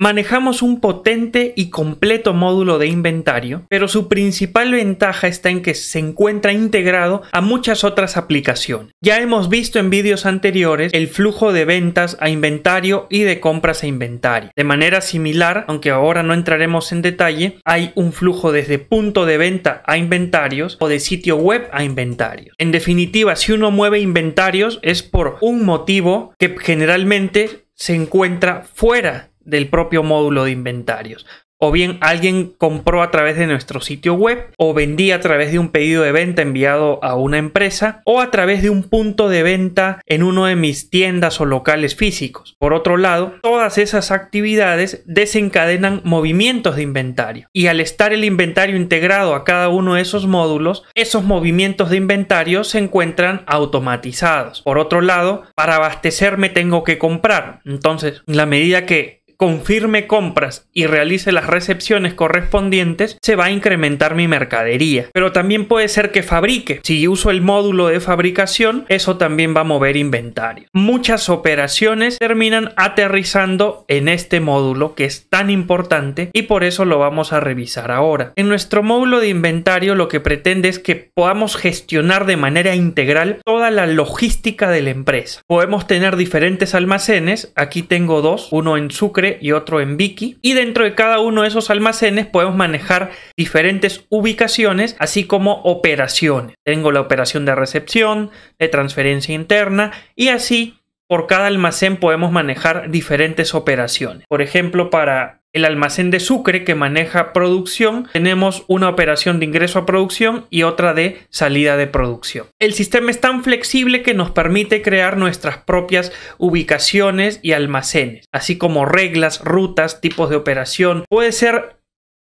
Manejamos un potente y completo módulo de inventario, pero su principal ventaja está en que se encuentra integrado a muchas otras aplicaciones. Ya hemos visto en vídeos anteriores el flujo de ventas a inventario y de compras a inventario. De manera similar, aunque ahora no entraremos en detalle, hay un flujo desde punto de venta a inventarios o de sitio web a inventarios. En definitiva, si uno mueve inventarios es por un motivo que generalmente se encuentra fuera del propio módulo de inventarios. O bien alguien compró a través de nuestro sitio web, o vendía a través de un pedido de venta enviado a una empresa, o a través de un punto de venta en uno de mis tiendas o locales físicos. Por otro lado, todas esas actividades desencadenan movimientos de inventario. Y al estar el inventario integrado a cada uno de esos módulos, esos movimientos de inventario se encuentran automatizados. Por otro lado, para abastecerme tengo que comprar. Entonces, en la medida que confirme compras y realice las recepciones correspondientes, se va a incrementar mi mercadería. Pero también puede ser que fabrique. Si uso el módulo de fabricación, eso también va a mover inventario. Muchas operaciones terminan aterrizando en este módulo que es tan importante y por eso lo vamos a revisar ahora. En nuestro módulo de inventario lo que pretende es que podamos gestionar de manera integral toda la logística de la empresa. Podemos tener diferentes almacenes. Aquí tengo dos, uno en Sucre y otro en Vicky. Y dentro de cada uno de esos almacenes podemos manejar diferentes ubicaciones, así como operaciones. Tengo la operación de recepción, de transferencia interna y así por cada almacén podemos manejar diferentes operaciones. Por ejemplo, para el almacén de Sucre que maneja producción, tenemos una operación de ingreso a producción y otra de salida de producción. El sistema es tan flexible que nos permite crear nuestras propias ubicaciones y almacenes, así como reglas, rutas, tipos de operación. Puede ser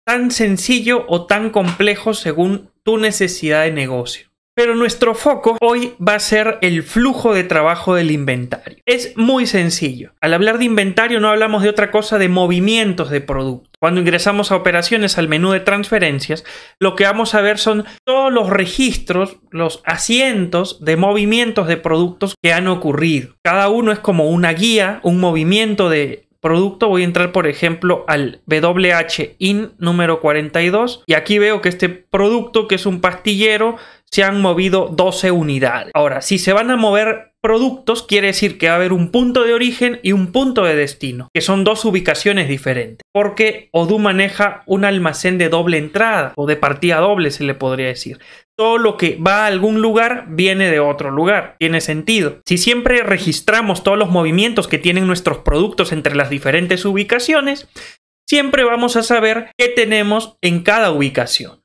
tan sencillo o tan complejo según tu necesidad de negocio. Pero nuestro foco hoy va a ser el flujo de trabajo del inventario. Es muy sencillo. Al hablar de inventario no hablamos de otra cosa de movimientos de producto. Cuando ingresamos a operaciones al menú de transferencias, lo que vamos a ver son todos los registros, los asientos de movimientos de productos que han ocurrido. Cada uno es como una guía, un movimiento de producto voy a entrar por ejemplo al WHIN número 42 y aquí veo que este producto que es un pastillero se han movido 12 unidades. Ahora, si se van a mover productos quiere decir que va a haber un punto de origen y un punto de destino, que son dos ubicaciones diferentes, porque Odoo maneja un almacén de doble entrada o de partida doble se le podría decir. Todo lo que va a algún lugar viene de otro lugar. Tiene sentido. Si siempre registramos todos los movimientos que tienen nuestros productos entre las diferentes ubicaciones, siempre vamos a saber qué tenemos en cada ubicación.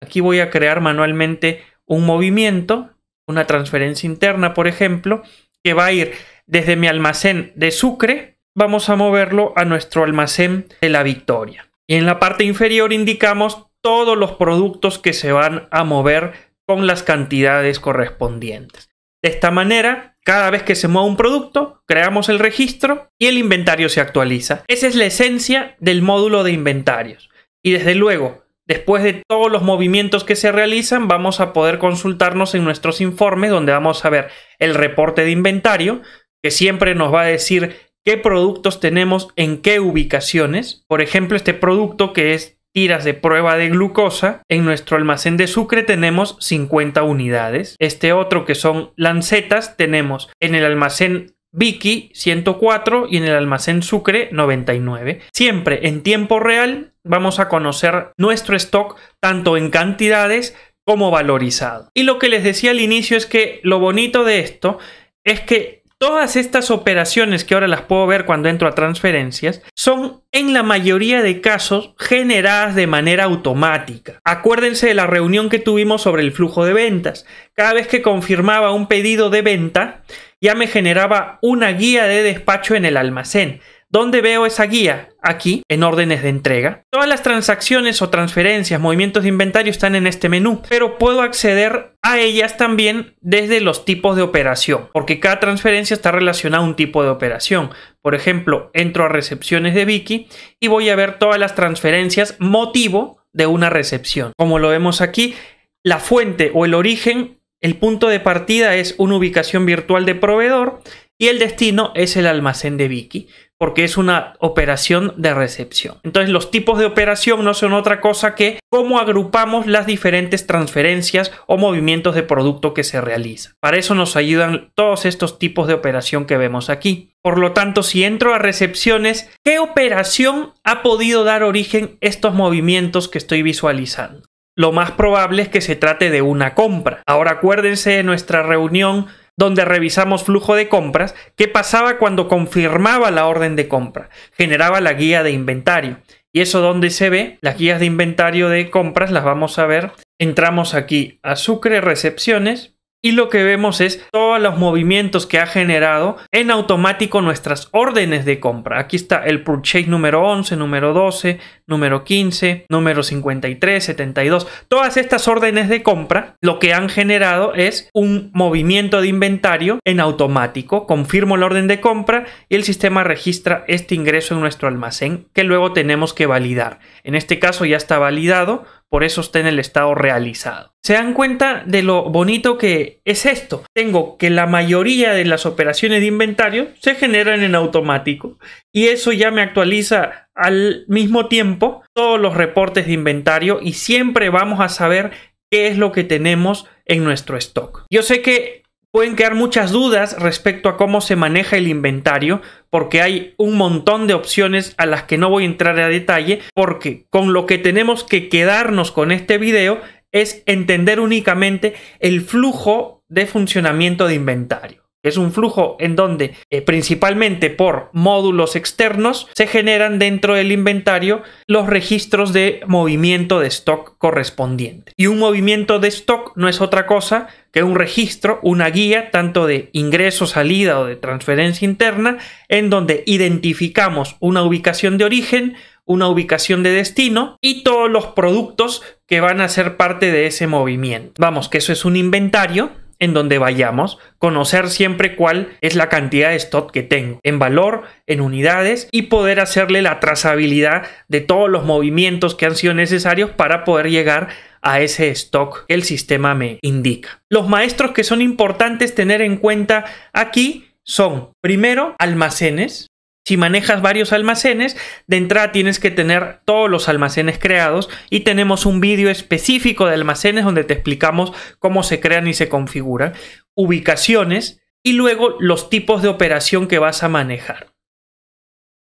Aquí voy a crear manualmente un movimiento una transferencia interna, por ejemplo, que va a ir desde mi almacén de Sucre, vamos a moverlo a nuestro almacén de la Victoria. Y en la parte inferior indicamos todos los productos que se van a mover con las cantidades correspondientes. De esta manera, cada vez que se mueve un producto, creamos el registro y el inventario se actualiza. Esa es la esencia del módulo de inventarios. Y desde luego, Después de todos los movimientos que se realizan, vamos a poder consultarnos en nuestros informes donde vamos a ver el reporte de inventario, que siempre nos va a decir qué productos tenemos en qué ubicaciones. Por ejemplo, este producto que es tiras de prueba de glucosa, en nuestro almacén de Sucre tenemos 50 unidades. Este otro que son lancetas tenemos en el almacén Vicky 104 y en el almacén Sucre 99. Siempre en tiempo real vamos a conocer nuestro stock tanto en cantidades como valorizado. Y lo que les decía al inicio es que lo bonito de esto es que todas estas operaciones que ahora las puedo ver cuando entro a transferencias son en la mayoría de casos generadas de manera automática. Acuérdense de la reunión que tuvimos sobre el flujo de ventas. Cada vez que confirmaba un pedido de venta, ya me generaba una guía de despacho en el almacén. ¿Dónde veo esa guía? Aquí, en órdenes de entrega. Todas las transacciones o transferencias, movimientos de inventario están en este menú, pero puedo acceder a ellas también desde los tipos de operación, porque cada transferencia está relacionada a un tipo de operación. Por ejemplo, entro a recepciones de Vicky y voy a ver todas las transferencias motivo de una recepción. Como lo vemos aquí, la fuente o el origen el punto de partida es una ubicación virtual de proveedor y el destino es el almacén de Vicky, porque es una operación de recepción. Entonces los tipos de operación no son otra cosa que cómo agrupamos las diferentes transferencias o movimientos de producto que se realiza. Para eso nos ayudan todos estos tipos de operación que vemos aquí. Por lo tanto, si entro a recepciones, ¿qué operación ha podido dar origen estos movimientos que estoy visualizando? lo más probable es que se trate de una compra. Ahora acuérdense de nuestra reunión donde revisamos flujo de compras, qué pasaba cuando confirmaba la orden de compra, generaba la guía de inventario. Y eso donde se ve, las guías de inventario de compras las vamos a ver. Entramos aquí a Sucre Recepciones y lo que vemos es todos los movimientos que ha generado en automático nuestras órdenes de compra. Aquí está el purchase número 11, número 12, número 15, número 53, 72. Todas estas órdenes de compra lo que han generado es un movimiento de inventario en automático. Confirmo la orden de compra y el sistema registra este ingreso en nuestro almacén que luego tenemos que validar. En este caso ya está validado por eso está en el estado realizado. ¿Se dan cuenta de lo bonito que es esto? Tengo que la mayoría de las operaciones de inventario se generan en automático y eso ya me actualiza al mismo tiempo todos los reportes de inventario y siempre vamos a saber qué es lo que tenemos en nuestro stock. Yo sé que Pueden quedar muchas dudas respecto a cómo se maneja el inventario, porque hay un montón de opciones a las que no voy a entrar a detalle, porque con lo que tenemos que quedarnos con este video es entender únicamente el flujo de funcionamiento de inventario. Es un flujo en donde eh, principalmente por módulos externos se generan dentro del inventario los registros de movimiento de stock correspondiente. Y un movimiento de stock no es otra cosa que un registro, una guía tanto de ingreso, salida o de transferencia interna, en donde identificamos una ubicación de origen, una ubicación de destino y todos los productos que van a ser parte de ese movimiento. Vamos, que eso es un inventario en donde vayamos, conocer siempre cuál es la cantidad de stock que tengo en valor, en unidades y poder hacerle la trazabilidad de todos los movimientos que han sido necesarios para poder llegar a ese stock que el sistema me indica. Los maestros que son importantes tener en cuenta aquí son, primero, almacenes, si manejas varios almacenes, de entrada tienes que tener todos los almacenes creados y tenemos un vídeo específico de almacenes donde te explicamos cómo se crean y se configuran, ubicaciones y luego los tipos de operación que vas a manejar,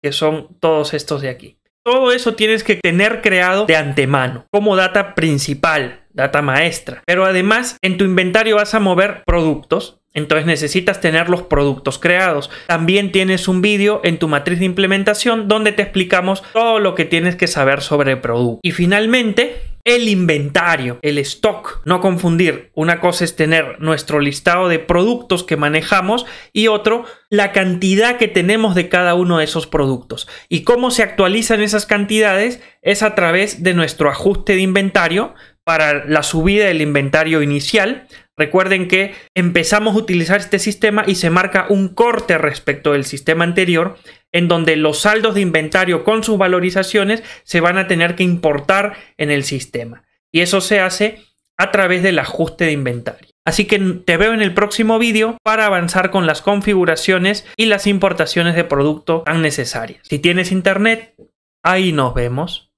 que son todos estos de aquí. Todo eso tienes que tener creado de antemano, como data principal, data maestra. Pero además, en tu inventario vas a mover productos, entonces necesitas tener los productos creados. También tienes un vídeo en tu matriz de implementación donde te explicamos todo lo que tienes que saber sobre el producto. Y finalmente, el inventario, el stock. No confundir, una cosa es tener nuestro listado de productos que manejamos y otro, la cantidad que tenemos de cada uno de esos productos. Y cómo se actualizan esas cantidades es a través de nuestro ajuste de inventario para la subida del inventario inicial Recuerden que empezamos a utilizar este sistema y se marca un corte respecto del sistema anterior, en donde los saldos de inventario con sus valorizaciones se van a tener que importar en el sistema. Y eso se hace a través del ajuste de inventario. Así que te veo en el próximo vídeo para avanzar con las configuraciones y las importaciones de producto tan necesarias. Si tienes internet, ahí nos vemos.